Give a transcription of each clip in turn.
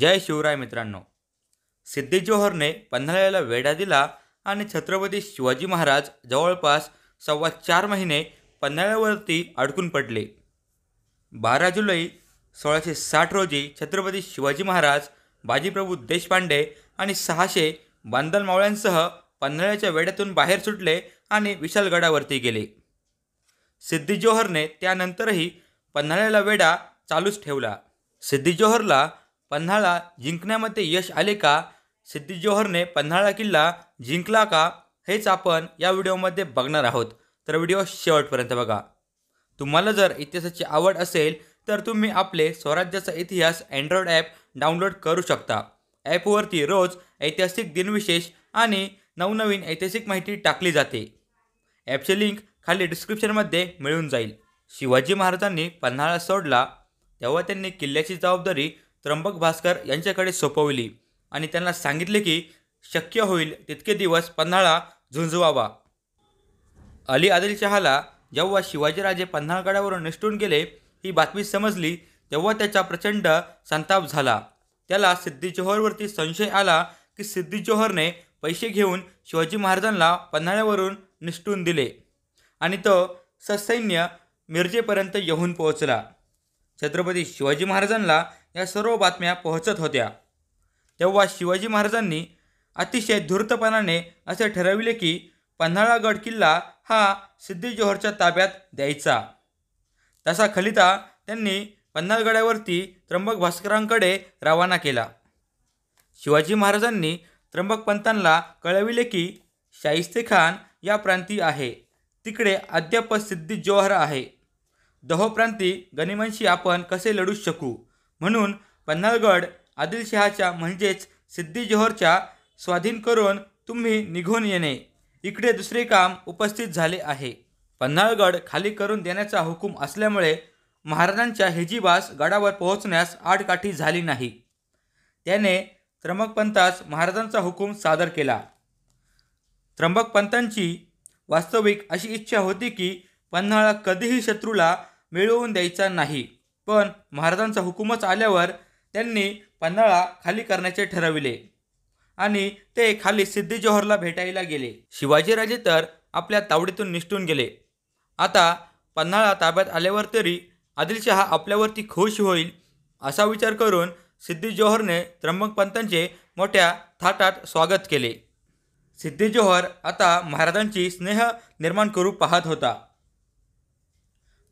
जय शिवराय मित्रांनो सिद्धी जोहरने पन्हाळ्याला वेढा दिला आणि छत्रपती शिवाजी महाराज जवळपास सव्वा चार महिने पन्हाळ्यावरती अडकून पडले बारा जुलै सोळाशे साठ रोजी छत्रपती शिवाजी महाराज बाजीप्रभू देशपांडे आणि सहाशे बांधल मावळ्यांसह पन्हाळ्याच्या वेड्यातून बाहेर सुटले आणि विशालगडावरती गेले सिद्धीजोहरने जोहरने त्यानंतरही पन्हाळ्याला वेढा चालूच ठेवला सिद्धीजोहरला जोहरला पन्हाळा जिंकण्यामध्ये यश आले का सिद्धी जोहरने पन्हाळा किल्ला जिंकला का हेच आपण या व्हिडिओमध्ये बघणार आहोत तर व्हिडिओ शेवटपर्यंत बघा तुम्हाला जर इतिहासाची आवड असेल तर तुम्ही आपले स्वराज्याचा इतिहास अँड्रॉइड ॲप डाउनलोड करू शकता ॲपवरती रोज ऐतिहासिक दिनविशेष आणि नवनवीन ऐतिहासिक माहिती टाकली जाते ॲपचे लिंक खाली डिस्क्रिप्शनमध्ये मिळून जाईल शिवाजी महाराजांनी पन्हाळा सोडला तेव्हा त्यांनी किल्ल्याची जबाबदारी त्र्यंबक भास्कर यांच्याकडे सोपवली आणि त्यांना सांगितले की शक्य होईल तितके दिवस पन्हाळा झुंजवावा अली आदिलशहाला जेव्हा शिवाजीराजे पन्हाळगडावरून निष्ठून गेले ही बातमी समजली तेव्हा त्याचा प्रचंड संताप झाला त्याला सिद्धी जोहरवरती संशय आला की सिद्धी जोहरने पैसे घेऊन शिवाजी महाराजांना पन्हाळ्यावरून निष्ठून दिले आणि तो ससैन्य मिरजेपर्यंत येऊन पोहोचला छत्रपती शिवाजी महाराजांना या सर्व बातम्या पोहोचत होत्या तेव्हा शिवाजी महाराजांनी अतिशय धूर्तपणाने असे ठरविले की पन्हाळागड किल्ला हा सिद्धी जोहरच्या ताब्यात द्यायचा तसा खलिता त्यांनी पन्हाळगडावरती त्र्यंबक भास्करांकडे रवाना केला शिवाजी महाराजांनी त्र्यंबक पंतांना कळविले की शाहिस्ते खान या प्रांती आहे तिकडे अद्याप सिद्धी जोहर आहे दहो प्रांती गनिमांशी आपण कसे लढू शकू म्हणून पन्हाळगड आदिलशहाच्या म्हणजेच सिद्धी स्वाधीन करून तुम्ही निघून येणे इकडे दुसरे काम उपस्थित झाले आहे पन्हाळगड खाली करून देण्याचा हुकूम असल्यामुळे महाराजांच्या हिजीबास गडावर पोहोचण्यास आडकाठी झाली नाही त्याने त्र्यंबकपंतास महाराजांचा हुकूम सादर केला त्र्यंबकपंतांची वास्तविक अशी इच्छा होती की पन्हाळा कधीही शत्रूला मिळवून द्यायचा नाही पण महाराजांचा हुकूमच आल्यावर त्यांनी पन्हाळा खाली करण्याचे ठरविले आणि ते खाली सिद्धी जोहरला भेटायला गेले शिवाजीराजे तर आपल्या तावडीतून निष्ठून गेले आता पन्हाळा ताब्यात आल्यावर तरी आदिलशहा आपल्यावरती खुश होईल असा विचार करून सिद्धी जोहरने त्र्यंबकपंतांचे मोठ्या थाटात स्वागत केले सिद्धी जोहर आता महाराजांची स्नेह निर्माण करू पाहत होता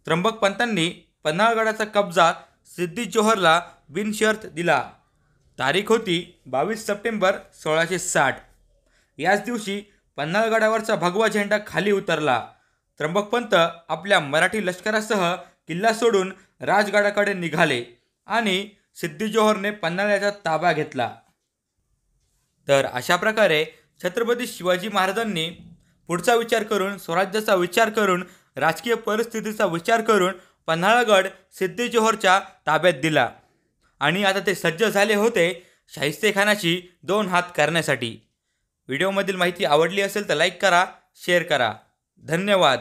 त्र्यंबकपंतांनी पन्हाळगडाचा कब्जा सिद्धी जोहरला बिनशर्त दिला तारीख होती बावीस सप्टेंबर सोळाशे साठ याच दिवशी पन्हाळगडावरचा भगवा झेंडा खाली उतरला त्र्यंबकपंत आपल्या मराठी लष्करासह किल्ला सोडून राजगडाकडे निघाले आणि सिद्धी जोहरने पन्हाळ्याचा ताबा घेतला तर अशा प्रकारे छत्रपती शिवाजी महाराजांनी पुढचा विचार करून स्वराज्याचा विचार करून राजकीय परिस्थितीचा विचार करून पन्हाळगड जोहरच्या ताब्यात दिला आणि आता ते सज्ज झाले होते शाहिस्तेखानाशी दोन हात करण्यासाठी व्हिडिओमधील माहिती आवडली असेल तर लाईक करा शेअर करा धन्यवाद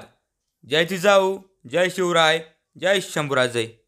जय जिजाऊ जय शिवराय जय शंभूराजे